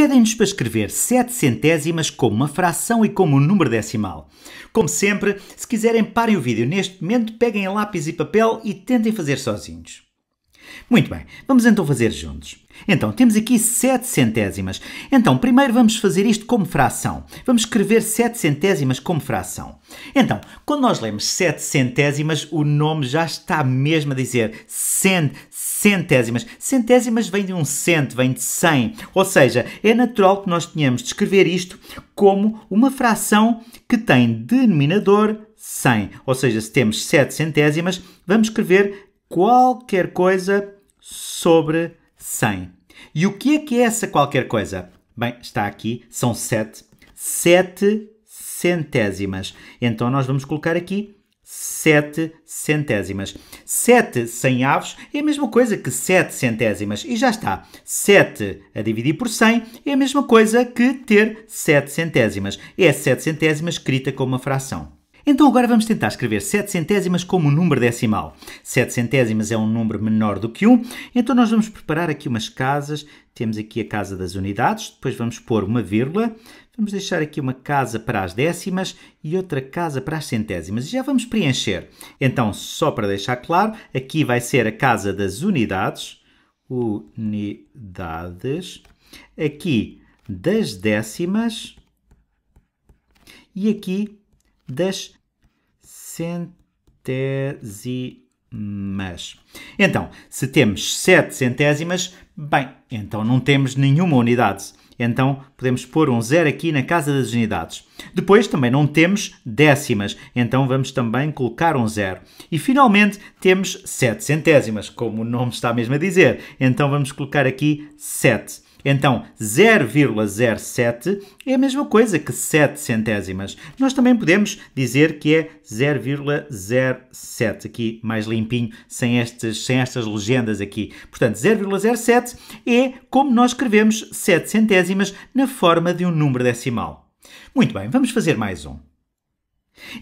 Pedem-nos para escrever sete centésimas como uma fração e como um número decimal. Como sempre, se quiserem parem o vídeo neste momento, peguem lápis e papel e tentem fazer sozinhos. Muito bem, vamos então fazer juntos. Então, temos aqui 7 centésimas. Então, primeiro vamos fazer isto como fração. Vamos escrever 7 centésimas como fração. Então, quando nós lemos 7 centésimas, o nome já está mesmo a dizer cent, centésimas. Centésimas vem de um cento, vem de 100. Ou seja, é natural que nós tenhamos de escrever isto como uma fração que tem denominador 100. Ou seja, se temos 7 centésimas, vamos escrever qualquer coisa sobre 100. E o que é que é essa qualquer coisa? Bem, está aqui, são 7. 7 centésimas. Então nós vamos colocar aqui 7 centésimas. 7 sem aves é a mesma coisa que 7 centésimas. E já está. 7 a dividir por 100 é a mesma coisa que ter 7 centésimas. É 7 centésimas escrita como uma fração. Então agora vamos tentar escrever 7 centésimas como um número decimal. 7 centésimas é um número menor do que 1, então nós vamos preparar aqui umas casas. Temos aqui a casa das unidades, depois vamos pôr uma vírgula, vamos deixar aqui uma casa para as décimas e outra casa para as centésimas. E já vamos preencher. Então, só para deixar claro, aqui vai ser a casa das unidades, unidades, aqui das décimas e aqui das centésimas. Então, se temos 7 centésimas, bem, então não temos nenhuma unidade. Então, podemos pôr um zero aqui na casa das unidades. Depois, também não temos décimas. Então, vamos também colocar um zero. E, finalmente, temos 7 centésimas, como o nome está mesmo a dizer. Então, vamos colocar aqui 7. Então, 0,07 é a mesma coisa que 7 centésimas. Nós também podemos dizer que é 0,07, aqui mais limpinho, sem estas, sem estas legendas aqui. Portanto, 0,07 é como nós escrevemos 7 centésimas na forma de um número decimal. Muito bem, vamos fazer mais um.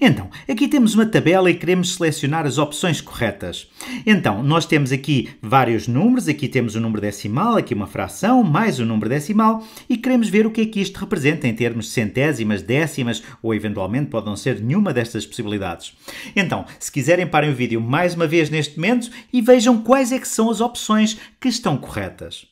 Então, aqui temos uma tabela e queremos selecionar as opções corretas. Então, nós temos aqui vários números, aqui temos o um número decimal, aqui uma fração, mais o um número decimal, e queremos ver o que é que isto representa em termos de centésimas, décimas, ou eventualmente podem ser nenhuma destas possibilidades. Então, se quiserem parem o vídeo mais uma vez neste momento e vejam quais é que são as opções que estão corretas.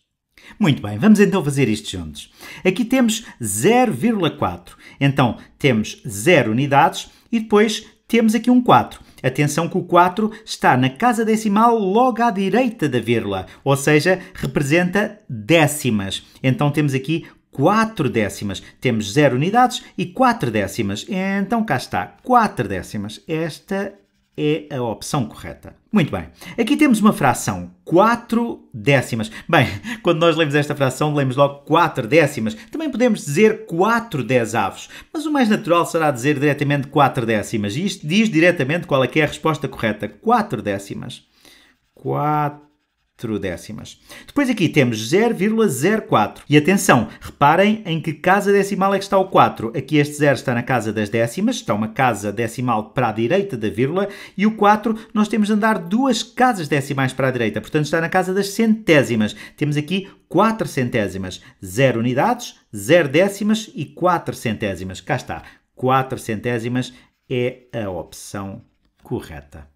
Muito bem, vamos então fazer isto juntos. Aqui temos 0,4. Então, temos 0 unidades e depois temos aqui um 4. Atenção que o 4 está na casa decimal logo à direita da vírgula, ou seja, representa décimas. Então temos aqui 4 décimas. Temos 0 unidades e 4 décimas. Então cá está, 4 décimas. Esta é a opção correta. Muito bem. Aqui temos uma fração, 4 décimas. Bem, quando nós lemos esta fração, lemos logo 4 décimas. Também podemos dizer 4 dezavos, mas o mais natural será dizer diretamente 4 décimas. E isto diz diretamente qual é, é a resposta correta. 4 décimas. 4 décimas. Depois aqui temos 0,04. E atenção, reparem em que casa decimal é que está o 4. Aqui este 0 está na casa das décimas, está uma casa decimal para a direita da vírgula, e o 4 nós temos de andar duas casas decimais para a direita, portanto está na casa das centésimas. Temos aqui 4 centésimas, 0 unidades, 0 décimas e 4 centésimas. Cá está, 4 centésimas é a opção correta.